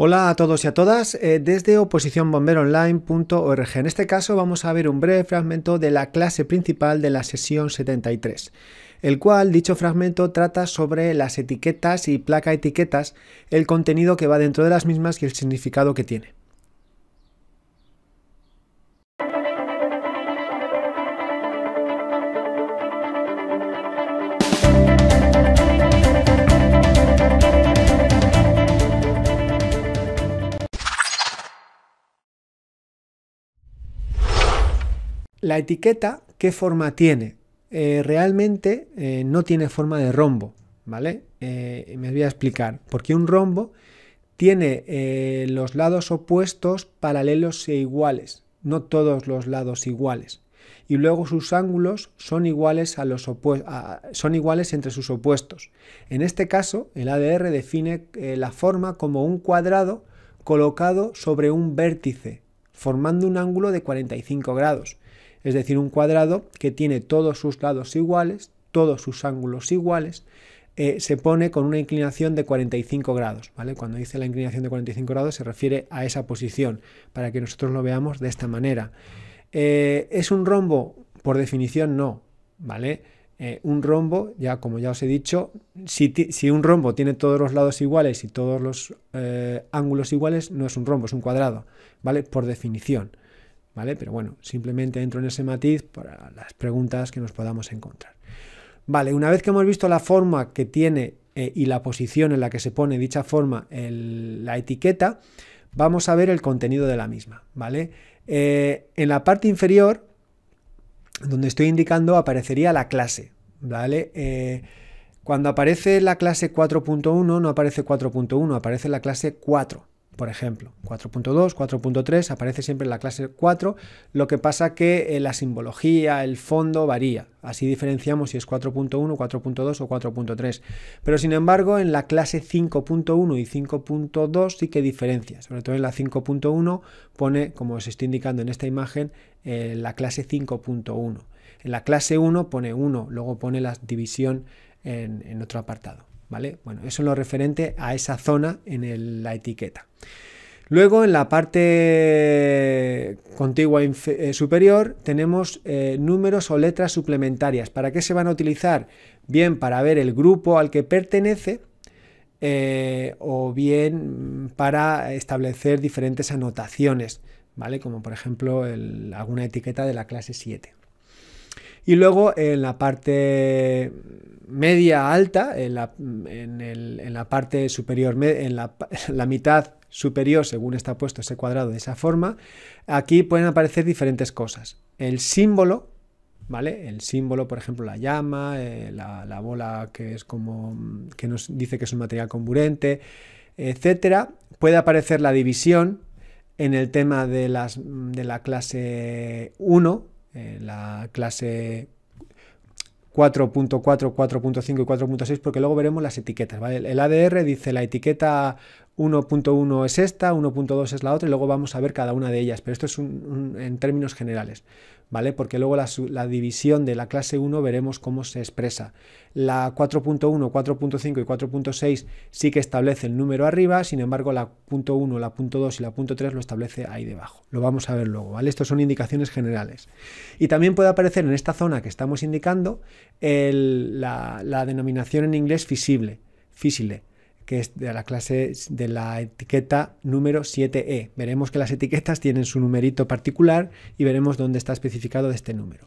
Hola a todos y a todas, eh, desde oposiciónbomberonline.org En este caso vamos a ver un breve fragmento de la clase principal de la sesión 73, el cual dicho fragmento trata sobre las etiquetas y placa etiquetas, el contenido que va dentro de las mismas y el significado que tiene. la etiqueta, ¿qué forma tiene? Eh, realmente eh, no tiene forma de rombo, ¿vale? Eh, me voy a explicar. Porque un rombo tiene los lados opuestos paralelos e iguales, no todos los lados iguales. Y luego sus ángulos son iguales, a los son iguales entre sus opuestos. En este caso, el ADR define la forma como un cuadrado colocado sobre un vértice, formando un ángulo de 45 grados es decir, un cuadrado que tiene todos sus lados iguales, todos sus ángulos iguales, eh, se pone con una inclinación de 45 grados, ¿vale? Cuando dice la inclinación de 45 grados se refiere a esa posición, para que nosotros lo veamos de esta manera. Eh, ¿Es un rombo? Por definición no, ¿vale? Eh, un rombo, ya como ya os he dicho, si, si, un rombo tiene todos los lados iguales y todos los ángulos iguales, no es un rombo, es un cuadrado, ¿vale? Por definición. ¿vale? Pero bueno, simplemente entro en ese matiz para las preguntas que nos podamos encontrar. Vale, una vez que hemos visto la forma que tiene eh, y la posición en la que se pone dicha forma la etiqueta, vamos a ver el contenido de la misma, ¿vale? Eh, en la parte inferior, donde estoy indicando, aparecería la clase, ¿vale? Eh, cuando aparece la clase 4.1, no aparece 4.1, aparece la clase 4, por ejemplo. 4.2, 4.3 aparece siempre en la clase 4, lo que pasa que eh, la simbología, el fondo varía. Así diferenciamos si es 4.1, 4.2 o 4.3. Pero sin embargo, en la clase 5.1 y 5.2 sí que diferencia. Sobre todo en la 5.1 pone, como os estoy indicando en esta imagen, eh, la clase 5.1. En la clase 1 pone 1, luego pone la división en otro apartado. ¿vale? Bueno, eso es lo referente a esa zona en la etiqueta. Luego en la parte contigua eh, superior tenemos eh, números o letras suplementarias. ¿Para qué se van a utilizar? Bien para ver el grupo al que pertenece eh, o bien para establecer diferentes anotaciones, ¿vale? Como por ejemplo alguna etiqueta de la clase 7. Y luego en la parte media alta, en la, parte superior, en la, mitad superior, según está puesto ese cuadrado de esa forma, aquí pueden aparecer diferentes cosas. El símbolo ¿vale? El símbolo, por ejemplo, la llama, eh, la, bola que es como que nos dice que es un material comburente, etcétera. Puede aparecer la división en el tema de, las, de la clase 1, eh, la clase 4.4, 4.5 y 4.6, porque luego veremos las etiquetas. El ADR dice la etiqueta 1.1 es esta, 1.2 es la otra, y luego vamos a ver cada una de ellas, pero esto es en términos generales, ¿vale? Porque luego la, división de la clase 1 veremos cómo se expresa. La 4.1, 4.5 y 4.6 sí que establece el número arriba, sin embargo la .1, la .2 y la .3 lo establece ahí debajo. Lo vamos a ver luego, ¿vale? Estos son indicaciones generales. Y también puede aparecer en esta zona que estamos indicando la, denominación en inglés visible, fisible que es de la clase de la etiqueta número 7E. E. Veremos que las etiquetas tienen su numerito particular y veremos dónde está especificado este número.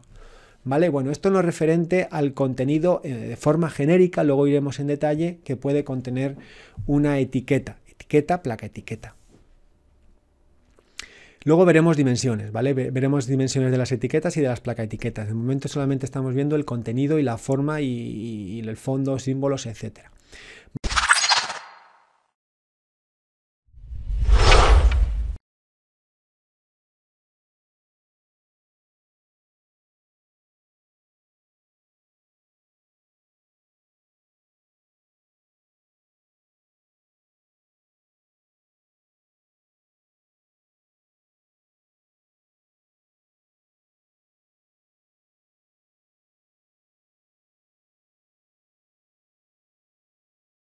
¿Vale? Bueno, esto no es referente al contenido eh, de forma genérica, luego iremos en detalle, que puede contener una etiqueta. Etiqueta, placa etiqueta. Luego veremos dimensiones, ¿vale? Veremos dimensiones de las etiquetas y de las placa etiquetas. De momento solamente estamos viendo el contenido y la forma y, y el fondo, símbolos, etc.